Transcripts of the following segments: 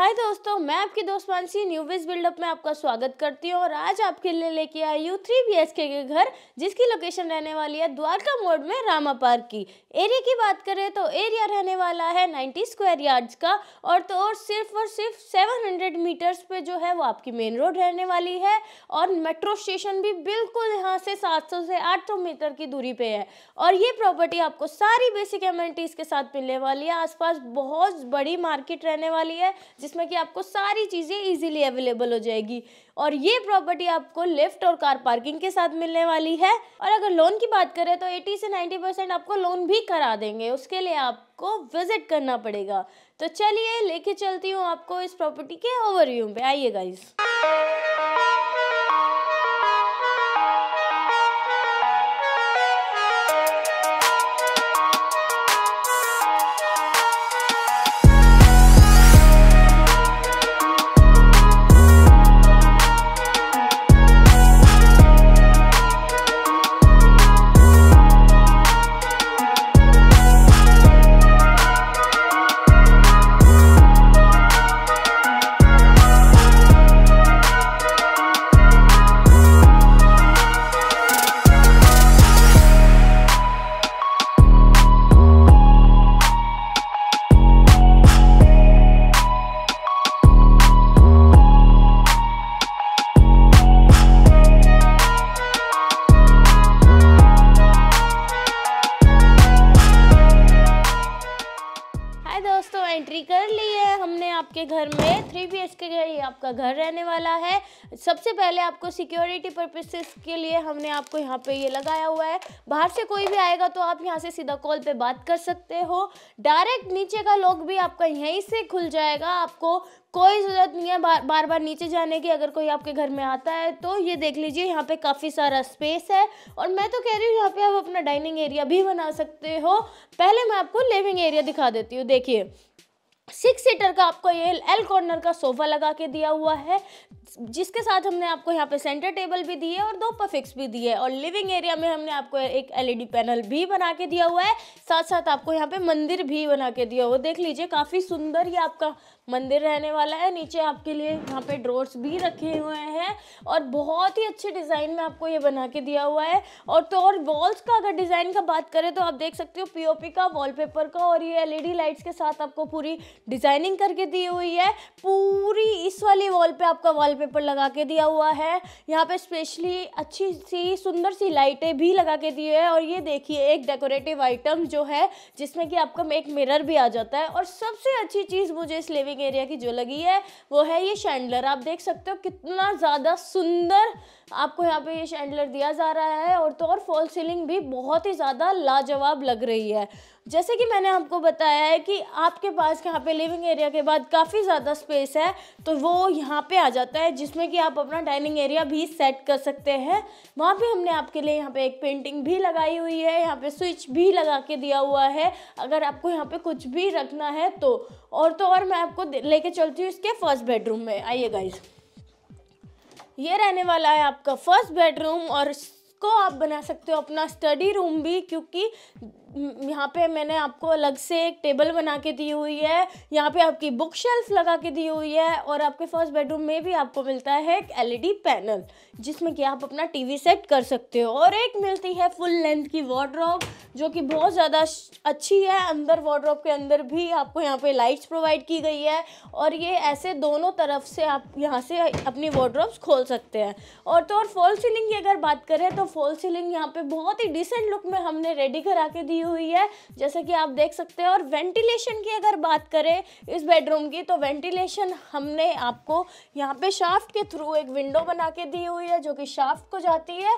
हाय दोस्तों मैं आपकी दोस्त मानसी न्यू विज बिल्डअप में आपका स्वागत करती हूँ और आज आपके लिए लेके आई हूँ थ्री बी के घर जिसकी लोकेशन रहने वाली है द्वारका मोड में रामा पार्क की एरिया की बात करें तो एरिया रहने वाला है 90 स्क्वायर यार्ड्स का और तो और सिर्फ और सिर्फ 700 मीटर्स पे जो है वो आपकी मेन रोड रहने वाली है और मेट्रो स्टेशन भी बिल्कुल यहाँ से सात से आठ मीटर की दूरी पे है और ये प्रॉपर्टी आपको सारी बेसिक एमेनिटीज़ के साथ मिलने वाली है आस बहुत बड़ी मार्केट रहने वाली है जिस जिसमें कि आपको सारी चीज़ें इजीली अवेलेबल हो जाएगी और ये प्रॉपर्टी आपको लिफ्ट और कार पार्किंग के साथ मिलने वाली है और अगर लोन की बात करें तो 80 से 90 परसेंट आपको लोन भी करा देंगे उसके लिए आपको विजिट करना पड़ेगा तो चलिए लेके चलती हूँ आपको इस प्रॉपर्टी के ओवरव्यू पे आइए गाइज़ आपके घर में थ्री बी एच के ये आपका घर रहने वाला है सबसे पहले आपको सिक्योरिटी पर्पसेस के लिए हमने आपको यहाँ पे ये लगाया हुआ है बाहर से कोई भी आएगा तो आप यहाँ से सीधा कॉल पे बात कर सकते हो डायरेक्ट नीचे का लॉक भी आपका यहीं से खुल जाएगा आपको कोई ज़रूरत नहीं है बार बार बार नीचे जाने की अगर कोई आपके घर में आता है तो ये देख लीजिए यहाँ पे काफ़ी सारा स्पेस है और मैं तो कह रही हूँ यहाँ पे आप अपना डाइनिंग एरिया भी बना सकते हो पहले मैं आपको लिविंग एरिया दिखा देती हूँ देखिए सिक्स सीटर का आपको ये एल कॉर्नर का सोफा लगा के दिया हुआ है जिसके साथ हमने आपको यहाँ पे सेंटर टेबल भी दी है और दो पफिक्स भी दिए है और लिविंग एरिया में हमने आपको एक एलईडी पैनल भी बना के दिया हुआ है साथ साथ आपको यहाँ पे मंदिर भी बना के दिया हुआ देख लीजिए काफ़ी सुंदर ये आपका मंदिर रहने वाला है नीचे आपके लिए यहाँ पे ड्रोर्स भी रखे हुए हैं और बहुत ही अच्छे डिज़ाइन में आपको ये बना के दिया हुआ है और तो और वॉल्स का अगर डिज़ाइन का बात करें तो आप देख सकते हो पीओपी का वॉलपेपर का और ये एलईडी लाइट्स के साथ आपको पूरी डिज़ाइनिंग करके दी हुई है पूरी इस वाली वॉल पे आपका वॉलपेपर लगा के दिया हुआ है यहाँ पे स्पेशली अच्छी सी सुंदर सी लाइटें भी लगा के दी हुई है और ये देखिए एक डेकोरेटिव आइटम जो है जिसमें कि आपका एक मिरर भी आ जाता है और सबसे अच्छी चीज़ मुझे इस लिविंग एरिया की जो लगी है वो है ये शैंडलर आप देख सकते हो कितना ज़्यादा सुंदर आपको यहाँ पे ये शैंडलर दिया जा रहा है और तो और फॉल सीलिंग भी बहुत ही ज़्यादा लाजवाब लग रही है जैसे कि मैंने आपको बताया है कि आपके पास यहाँ पे लिविंग एरिया के बाद काफ़ी ज़्यादा स्पेस है तो वो यहाँ पे आ जाता है जिसमें कि आप अपना डाइनिंग एरिया भी सेट कर सकते हैं वहाँ पे हमने आपके लिए यहाँ पे एक पेंटिंग भी लगाई हुई है यहाँ पे स्विच भी लगा के दिया हुआ है अगर आपको यहाँ पर कुछ भी रखना है तो और तो और मैं आपको ले चलती हूँ इसके फर्स्ट बेडरूम में आइए गाइज ये रहने वाला है आपका फर्स्ट बेडरूम और इसको आप बना सकते हो अपना स्टडी रूम भी क्योंकि यहाँ पे मैंने आपको अलग से एक टेबल बना के दी हुई है यहाँ पे आपकी बुक शेल्फ लगा के दी हुई है और आपके फर्स्ट बेडरूम में भी आपको मिलता है एक एलईडी पैनल जिसमें कि आप अपना टीवी सेट कर सकते हो और एक मिलती है फुल लेंथ की वॉड्रॉप जो कि बहुत ज़्यादा अच्छी है अंदर वॉड्रॉप के अंदर भी आपको यहाँ पे लाइट्स प्रोवाइड की गई है और ये ऐसे दोनों तरफ से आप यहाँ से अपनी वॉड्रॉप्स खोल सकते हैं और तो और फॉल सीलिंग की अगर बात करें तो फॉल सीलिंग यहाँ पे बहुत ही डिसेंट लुक में हमने रेडी करा के दी दी हुई है जैसे कि आप देख सकते हैं और वेंटिलेशन की अगर बात करें इस बेडरूम की तो वेंटिलेशन हमने आपको यहाँ पे शाफ्ट के थ्रू एक विंडो बना के दी हुई है जो कि शाफ्ट को जाती है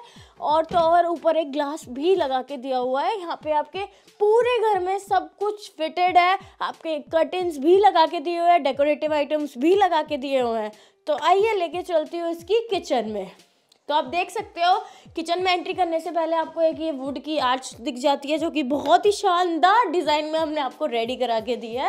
और तो और ऊपर एक ग्लास भी लगा के दिया हुआ है यहाँ पे आपके पूरे घर में सब कुछ फिटेड है आपके कर्टन्स भी लगा के दिए हुए हैं डेकोरेटिव आइटम्स भी लगा के दिए हुए हैं तो आइए लेके चलती हूँ इसकी किचन में तो आप देख सकते हो किचन में एंट्री करने से पहले आपको एक ये वुड की आर्च दिख जाती है जो कि बहुत ही शानदार डिज़ाइन में हमने आपको रेडी करा के दी है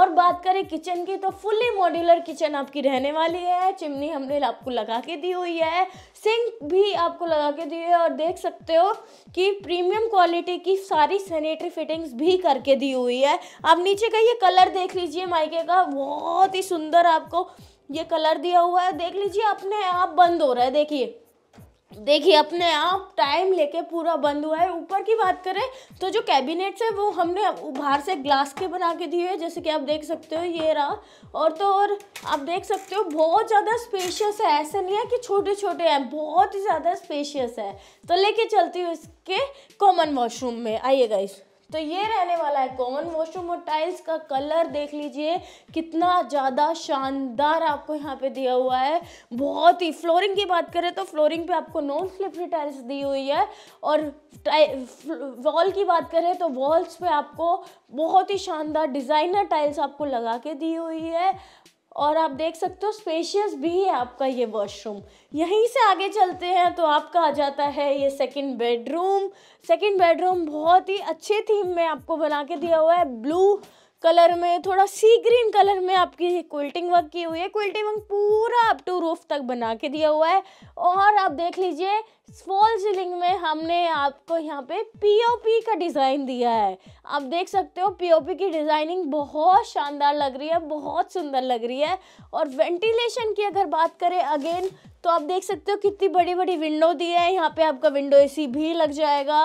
और बात करें किचन की तो फुली मॉड्यूलर किचन आपकी रहने वाली है चिमनी हमने आपको लगा के दी हुई है सिंक भी आपको लगा के दी है और देख सकते हो कि प्रीमियम क्वालिटी की सारी सैनिटरी फिटिंग्स भी करके दी हुई है आप नीचे का ये कलर देख लीजिए माइके का बहुत ही सुंदर आपको ये कलर दिया हुआ है देख लीजिए अपने आप बंद हो रहा है देखिए देखिए अपने आप टाइम लेके पूरा बंद हुआ है ऊपर की बात करें तो जो कैबिनेट्स है वो हमने बाहर से ग्लास के बना के दिए जैसे कि आप देख सकते हो ये रहा और तो और आप देख सकते हो बहुत ज़्यादा स्पेशियस है ऐसे नहीं है कि छोटे छोटे हैं बहुत ही ज़्यादा स्पेशियस है तो लेके चलती हूँ इसके कॉमन वॉशरूम में आइएगा इस तो ये रहने वाला है कॉमन वॉशरूम और टाइल्स का कलर देख लीजिए कितना ज़्यादा शानदार आपको यहाँ पे दिया हुआ है बहुत ही फ्लोरिंग की बात करें तो फ्लोरिंग पे आपको नॉन स्लिपरी टाइल्स दी हुई है और वॉल की बात करें तो वॉल्स पे आपको बहुत ही शानदार डिज़ाइनर टाइल्स आपको लगा के दी हुई है और आप देख सकते हो स्पेशियस भी है आपका ये वॉशरूम यहीं से आगे चलते हैं तो आपका आ जाता है ये सेकंड बेडरूम सेकंड बेडरूम बहुत ही अच्छे थीम में आपको बना के दिया हुआ है ब्लू कलर में थोड़ा सी ग्रीन कलर में आपकी क्विल्टिंग वर्क की हुई है क्विल्टिंग वर्क पूरा अप टू रूफ तक बना के दिया हुआ है और आप देख लीजिए फॉल सीलिंग में हमने आपको यहाँ पे पीओपी का डिज़ाइन दिया है आप देख सकते हो पीओपी की डिज़ाइनिंग बहुत शानदार लग रही है बहुत सुंदर लग रही है और वेंटिलेशन की अगर बात करें अगेन तो आप देख सकते हो कितनी बड़ी बड़ी विंडो दी है यहाँ पे आपका विंडो एसी भी लग जाएगा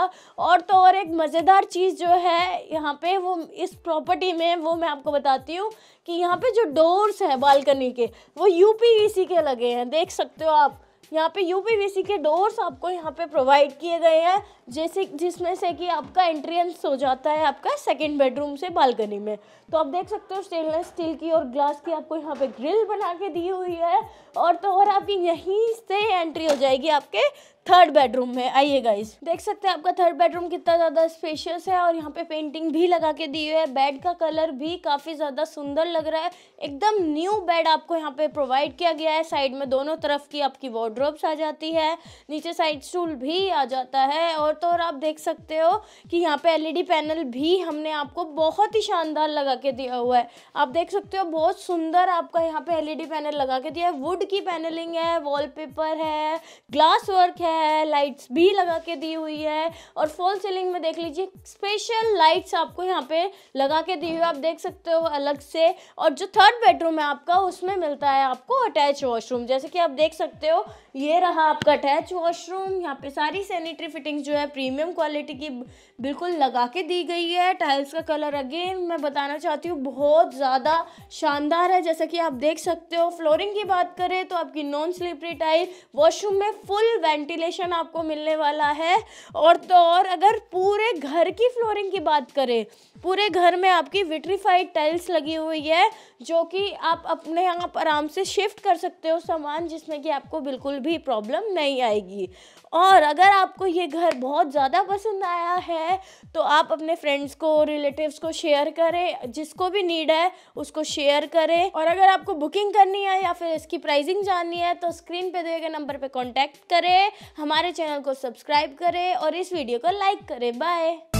और तो और एक मज़ेदार चीज़ जो है यहाँ पे वो इस प्रॉपर्टी में वो मैं आपको बताती हूँ कि यहाँ पे जो डोर्स हैं बालकनी के वो यू e के लगे हैं देख सकते हो आप यहाँ पे यू के डोर्स आपको यहाँ पे प्रोवाइड किए गए हैं जैसे जिसमें से कि आपका एंट्रेंस हो जाता है आपका सेकंड बेडरूम से बालकनी में तो आप देख सकते हो स्टेनलेस स्टील की और ग्लास की आपको यहाँ पे ग्रिल बना के दी हुई है और तो और आपकी यहीं से एंट्री हो जाएगी आपके थर्ड बेडरूम में आइए गाइस देख सकते हैं आपका थर्ड बेडरूम कितना ज़्यादा स्पेशियस है और यहाँ पे पेंटिंग भी लगा के दी हुई है बेड का कलर भी काफ़ी ज़्यादा सुंदर लग रहा है एकदम न्यू बेड आपको यहाँ पे प्रोवाइड किया गया है साइड में दोनों तरफ की आपकी वॉर्ड्रोब्स आ जाती है नीचे साइड स्टूल भी आ जाता है और तो और आप देख सकते हो कि यहाँ पे एलईडी पैनल e भी हमने आपको बहुत ही शानदार लगा के दिया हुआ है आप देख सकते हो बहुत सुंदर आपका यहाँ पे एलईडी पैनल e लगा के दिया है वुड की पैनलिंग है वॉलपेपर है ग्लास वर्क है है लाइट्स भी लगा के दी हुई है और फॉल सीलिंग में देख लीजिए स्पेशल लाइट्स आपको यहाँ पे लगा के दी हुई आप देख सकते हो अलग से और जो थर्ड बेडरूम है आपका उसमें मिलता है आपको अटैच वॉशरूम जैसे कि आप देख सकते हो ये रहा आपका अटैच वॉशरूम यहाँ पे सारी सैनिटरी फिटिंग्स जो है प्रीमियम क्वालिटी की बिल्कुल लगा के दी गई है टाइल्स का कलर अगेन मैं बताना चाहती हूँ बहुत ज़्यादा शानदार है जैसा कि आप देख सकते हो फ्लोरिंग की बात करें तो आपकी नॉन स्लीपरी टाइल वॉशरूम में फुल वेंटिलेशन वेंटिलेशन आपको मिलने वाला है और तो और अगर पूरे घर की फ्लोरिंग की बात करें पूरे घर में आपकी विट्रीफाइड टाइल्स लगी हुई है जो कि आप अपने आप आराम से शिफ्ट कर सकते हो सामान जिसमें कि आपको बिल्कुल भी प्रॉब्लम नहीं आएगी और अगर आपको ये घर बहुत ज़्यादा पसंद आया है तो आप अपने फ्रेंड्स को रिलेटिव्स को शेयर करें जिसको भी नीड है उसको शेयर करें और अगर आपको बुकिंग करनी है या फिर इसकी प्राइसिंग जाननी है तो स्क्रीन पे दिए गए नंबर पे कांटेक्ट करें हमारे चैनल को सब्सक्राइब करें और इस वीडियो को लाइक करें बाय